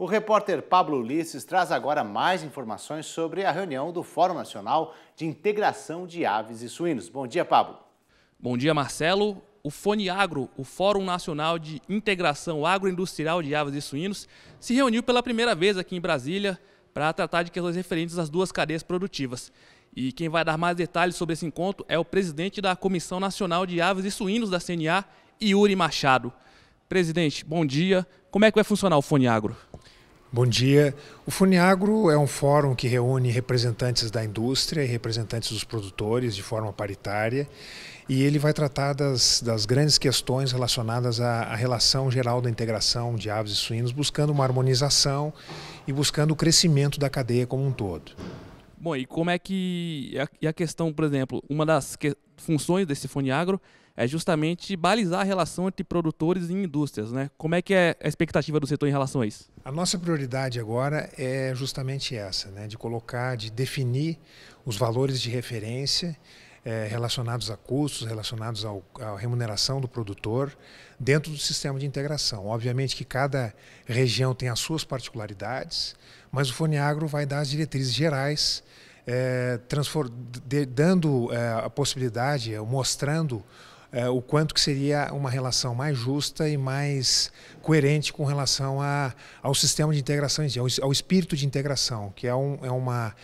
O repórter Pablo Ulisses traz agora mais informações sobre a reunião do Fórum Nacional de Integração de Aves e Suínos. Bom dia, Pablo. Bom dia, Marcelo. O Foneagro, o Fórum Nacional de Integração Agroindustrial de Aves e Suínos, se reuniu pela primeira vez aqui em Brasília para tratar de questões referentes às duas cadeias produtivas. E quem vai dar mais detalhes sobre esse encontro é o presidente da Comissão Nacional de Aves e Suínos da CNA, Yuri Machado. Presidente, bom dia. Como é que vai funcionar o Foneagro? Bom dia. O Funiagro é um fórum que reúne representantes da indústria e representantes dos produtores de forma paritária e ele vai tratar das, das grandes questões relacionadas à, à, relação geral da integração de aves e suínos, buscando uma harmonização e buscando o crescimento da cadeia como um todo. Bom, e como é que. E a questão, por exemplo, uma das que, funções desse Funiagro é justamente balizar a relação entre produtores e indústrias. Né? Como é que é a expectativa do setor em relação a isso? A nossa prioridade agora é justamente essa, né? de colocar, de definir os valores de referência é, relacionados a custos, relacionados ao, à remuneração do produtor, dentro do sistema de integração. Obviamente que cada região tem as suas particularidades, mas o Foneagro vai dar as diretrizes gerais, é, de, dando é, a possibilidade, mostrando uh, o quanto que seria uma relação mais justa e mais coerente com relação a, ao sistema de integração, ao, ao espírito de integração, que é, um, é uma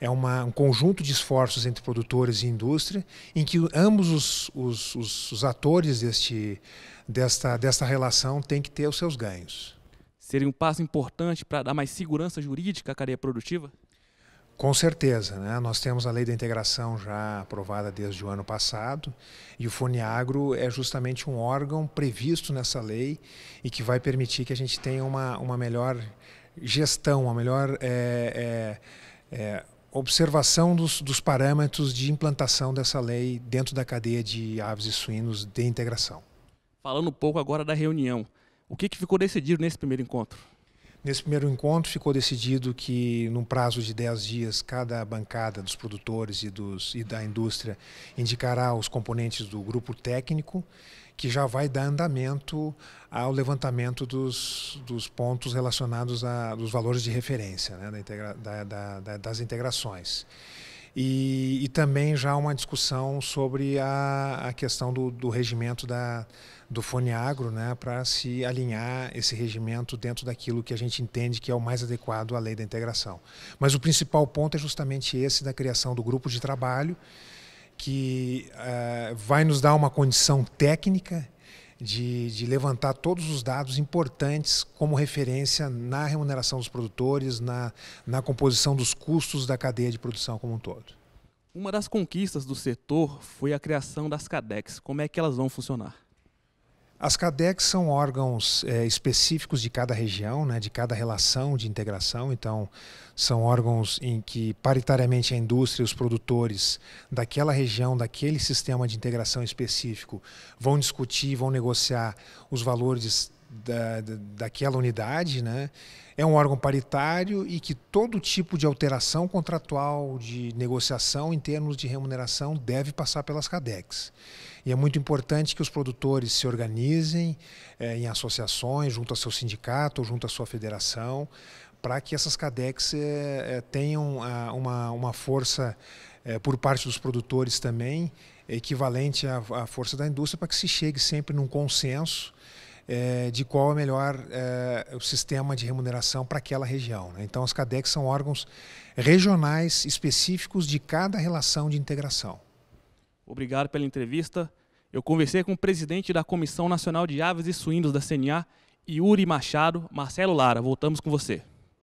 é uma, um conjunto de esforços entre produtores e indústria, em que ambos os, os, os, os atores deste, desta, desta relação têm que ter os seus ganhos. Seria um passo importante para dar mais segurança jurídica à cadeia produtiva? Com certeza, né? nós temos a lei da integração já aprovada desde o ano passado e o Foneagro é justamente um órgão previsto nessa lei e que vai permitir que a gente tenha uma, uma melhor gestão, uma melhor é, é, é, observação dos, dos parâmetros de implantação dessa lei dentro da cadeia de aves e suínos de integração. Falando um pouco agora da reunião, o que, que ficou decidido nesse primeiro encontro? Nesse primeiro encontro ficou decidido que, num prazo de 10 dias, cada bancada dos produtores e, dos, e da indústria indicará os componentes do grupo técnico, que já vai dar andamento ao levantamento dos, dos pontos relacionados a, dos valores de referência né, da integra, da, da, das integrações e, e também já uma discussão sobre a, a questão do, do regimento da, do Fone Agro, né, para se alinhar esse regimento dentro daquilo que a gente entende que é o mais adequado à lei da integração. Mas o principal ponto é justamente esse da criação do grupo de trabalho, que uh, vai nos dar uma condição técnica de, de, levantar todos os dados importantes como referência na remuneração dos produtores, na, na composição dos custos da cadeia de produção como um todo. Uma das conquistas do setor foi a criação das CADEX. Como é que elas vão funcionar? As CADECs são órgãos é, específicos de cada região, né, de cada relação de integração, então são órgãos em que paritariamente a indústria e os produtores daquela região, daquele sistema de integração específico, vão discutir, vão negociar os valores da, daquela unidade, né? É um órgão paritário e que todo tipo de alteração contratual, de negociação em termos de remuneração deve passar pelas CADEX. E é muito importante que os produtores se organizem é, em associações, junto ao seu sindicato, ou junto à sua federação, para que essas CADEX é, eh, eh, tenham a, ah, uma, uma força é, por parte dos produtores também, equivalente à, à força da indústria, para que se chegue sempre num consenso é, de qual é melhor é, o sistema de remuneração para aquela região. Né? Então, os CADEX são órgãos regionais específicos de cada relação de integração. Obrigado pela entrevista. Eu conversei com o presidente da Comissão Nacional de Aves e Suínos da CNA, Yuri Machado, Marcelo Lara. Voltamos com você.